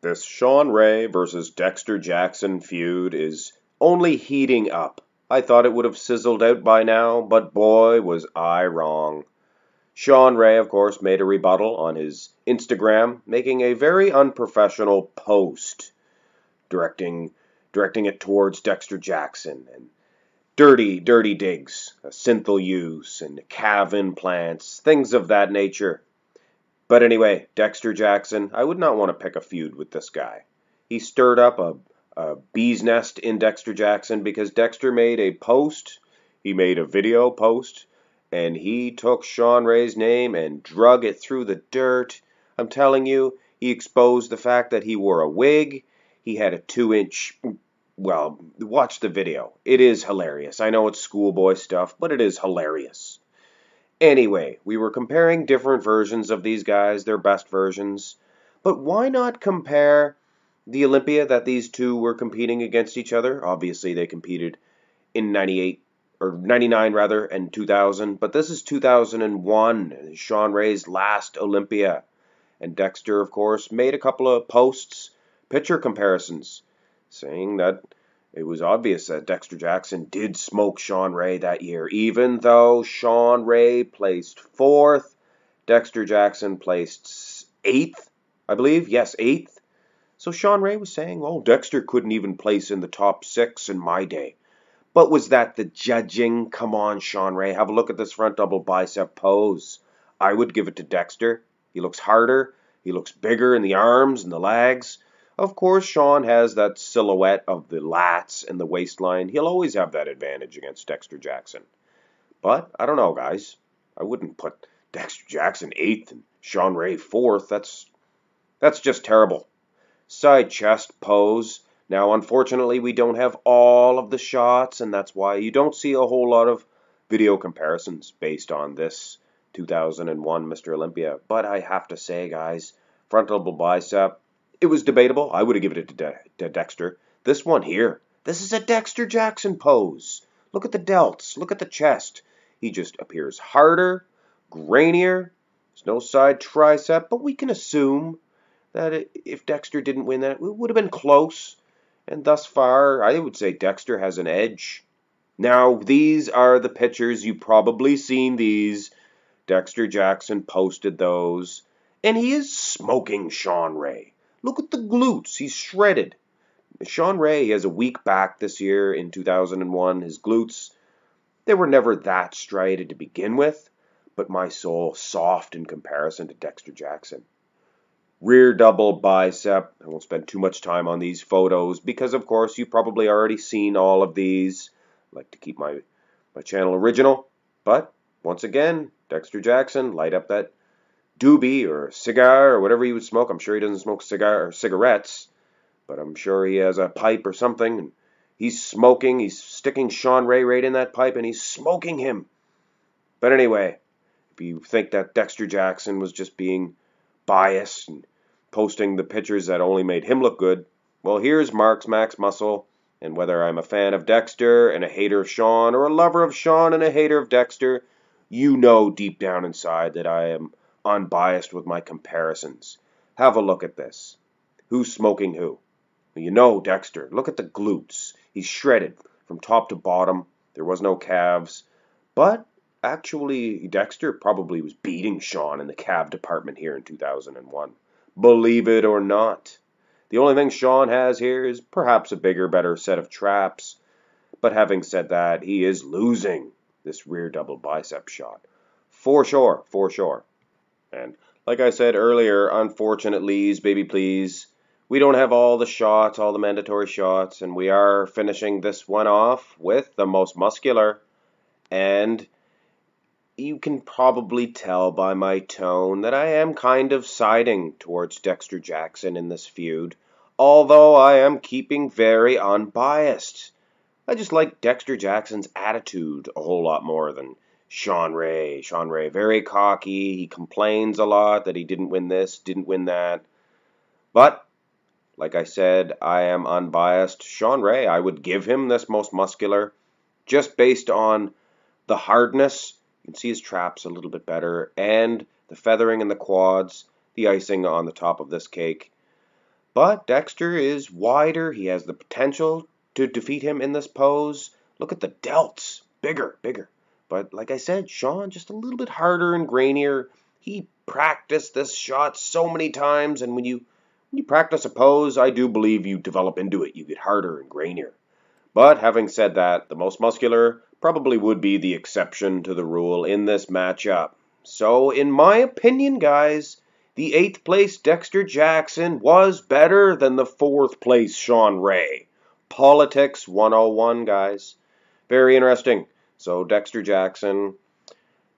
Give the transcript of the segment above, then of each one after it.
This Sean Ray versus Dexter Jackson feud is only heating up. I thought it would have sizzled out by now, but boy, was I wrong. Sean Ray, of course, made a rebuttal on his Instagram, making a very unprofessional post, directing directing it towards Dexter Jackson and dirty, dirty digs, synthal use and calf implants, things of that nature. But anyway, Dexter Jackson, I would not want to pick a feud with this guy. He stirred up a, a bee's nest in Dexter Jackson because Dexter made a post, he made a video post, and he took Sean Ray's name and drug it through the dirt. I'm telling you, he exposed the fact that he wore a wig, he had a two inch. Well, watch the video. It is hilarious. I know it's schoolboy stuff, but it is hilarious. Anyway, we were comparing different versions of these guys, their best versions. But why not compare the Olympia that these two were competing against each other? Obviously, they competed in 98 or 99 rather and 2000, but this is 2001, Sean Ray's last Olympia. And Dexter, of course, made a couple of posts, picture comparisons, saying that it was obvious that Dexter Jackson did smoke Sean Ray that year, even though Sean Ray placed fourth. Dexter Jackson placed eighth, I believe. Yes, eighth. So Sean Ray was saying, oh, Dexter couldn't even place in the top six in my day. But was that the judging? Come on, Sean Ray. Have a look at this front double bicep pose. I would give it to Dexter. He looks harder. He looks bigger in the arms and the legs. Of course, Sean has that silhouette of the lats and the waistline. He'll always have that advantage against Dexter Jackson. But I don't know, guys. I wouldn't put Dexter Jackson eighth and Sean Ray fourth. That's that's just terrible. Side chest pose. Now, unfortunately, we don't have all of the shots, and that's why you don't see a whole lot of video comparisons based on this 2001 Mr. Olympia. But I have to say, guys, frontal bicep, it was debatable. I would have given it to, De- to Dexter. This one here, this is a Dexter Jackson pose. Look at the delts. Look at the chest. He just appears harder, grainier. There's no side tricep, but we can assume that if Dexter didn't win that, it would have been close. And thus far, I would say Dexter has an edge. Now, these are the pictures. You've probably seen these. Dexter Jackson posted those. And he is smoking Sean Ray. Look at the glutes. He's shredded. Sean Ray has a weak back this year in 2001. His glutes, they were never that striated to begin with, but my soul, soft in comparison to Dexter Jackson. Rear double bicep. I won't spend too much time on these photos because, of course, you've probably already seen all of these. I like to keep my, my channel original, but once again, Dexter Jackson, light up that doobie or cigar or whatever he would smoke. I'm sure he doesn't smoke cigar or cigarettes, but I'm sure he has a pipe or something. And he's smoking. He's sticking Sean Ray right in that pipe, and he's smoking him. But anyway, if you think that Dexter Jackson was just being biased and posting the pictures that only made him look good, well, here's Mark's Max Muscle. And whether I'm a fan of Dexter and a hater of Sean, or a lover of Sean and a hater of Dexter, you know deep down inside that I am unbiased with my comparisons. Have a look at this. Who's smoking who? You know Dexter. Look at the glutes. He's shredded from top to bottom. There was no calves. But actually, Dexter probably was beating Sean in the calf department here in 2001. Believe it or not. The only thing Sean has here is perhaps a bigger, better set of traps. But having said that, he is losing this rear double bicep shot. For sure, for sure. And like I said earlier, unfortunately, baby please, we don't have all the shots, all the mandatory shots, and we are finishing this one off with the most muscular. And you can probably tell by my tone that I am kind of siding towards Dexter Jackson in this feud, although I am keeping very unbiased. I just like Dexter Jackson's attitude a whole lot more than Sean Ray. Sean Ray, very cocky. He complains a lot that he didn't win this, didn't win that. But, like I said, I am unbiased. Sean Ray, I would give him this most muscular just based on the hardness. You can see his traps a little bit better, and the feathering in the quads, the icing on the top of this cake. But Dexter is wider. He has the potential to defeat him in this pose. Look at the delts. Bigger, bigger. But like I said, Sean, just a little bit harder and grainier. He practiced this shot so many times, and when you when you practice a pose, I do believe you develop into it. You get harder and grainier. But having said that, the most muscular probably would be the exception to the rule in this matchup. So, in my opinion, guys, the eighth place Dexter Jackson was better than the fourth place Sean Ray. Politics 101, guys. Very interesting. So Dexter Jackson,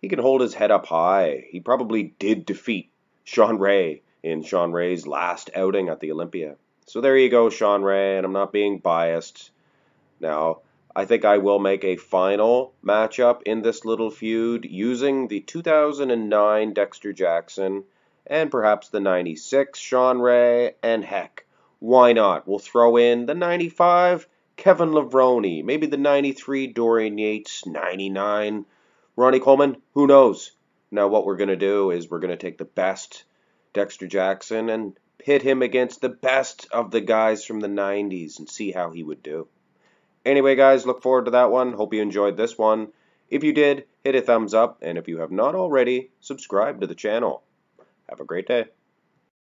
he can hold his head up high. He probably did defeat Sean Ray in Sean Ray's last outing at the Olympia. So there you go, Sean Ray, and I'm not being biased. Now, I think I will make a final matchup in this little feud using the 2009 Dexter Jackson and perhaps the 96 Sean Ray, and heck, why not? We'll throw in the 95 Kevin Lavroni, maybe the 93 Dorian Yates, 99 Ronnie Coleman, who knows? Now, what we're going to do is we're going to take the best Dexter Jackson and pit him against the best of the guys from the 90s and see how he would do. Anyway, guys, look forward to that one. Hope you enjoyed this one. If you did, hit a thumbs up, and if you have not already, subscribe to the channel. Have a great day.